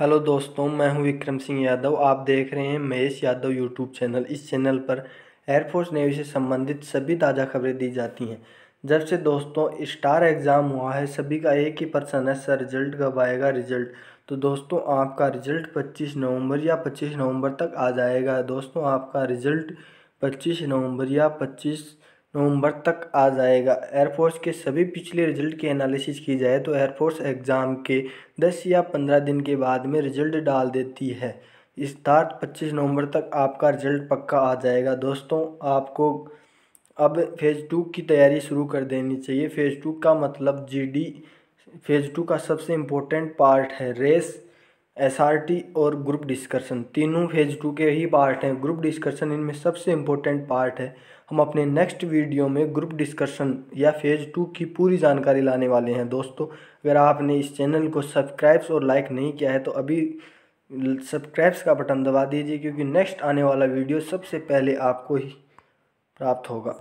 hello दोस्तों मैं हूं विक्रम सिंह यादव आप देख रहे हैं महेश यादव यूट्यूब चैनल इस चैनल पर एयरफोर्स नेवी से संबंधित सभी ताज़ा खबरें दी जाती हैं जब से दोस्तों स्टार एग्ज़ाम हुआ है सभी का एक ही पर्सन है सर रिजल्ट कब आएगा रिजल्ट तो दोस्तों आपका रिजल्ट 25 नवंबर या 25 नवंबर तक आ जाएगा दोस्तों आपका रिजल्ट 25 नवंबर या पच्चीस नवंबर तक आ जाएगा एयरफोर्स के सभी पिछले रिजल्ट की एनालिसिस की जाए तो एयरफोर्स एग्ज़ाम के 10 या 15 दिन के बाद में रिजल्ट डाल देती है इस तार्थ पच्चीस नवंबर तक आपका रिजल्ट पक्का आ जाएगा दोस्तों आपको अब फेज़ टू की तैयारी शुरू कर देनी चाहिए फेज़ टू का मतलब जीडी फेज़ टू का सबसे इम्पोर्टेंट पार्ट है रेस एसआरटी और ग्रुप डिस्कशन तीनों फेज टू के ही पार्ट हैं ग्रुप डिस्कशन इनमें सबसे इम्पोर्टेंट पार्ट है हम अपने नेक्स्ट वीडियो में ग्रुप डिस्कशन या फेज टू की पूरी जानकारी लाने वाले हैं दोस्तों अगर आपने इस चैनल को सब्सक्राइब्स और लाइक नहीं किया है तो अभी सब्सक्राइब्स का बटन दबा दीजिए क्योंकि नेक्स्ट आने वाला वीडियो सबसे पहले आपको ही प्राप्त होगा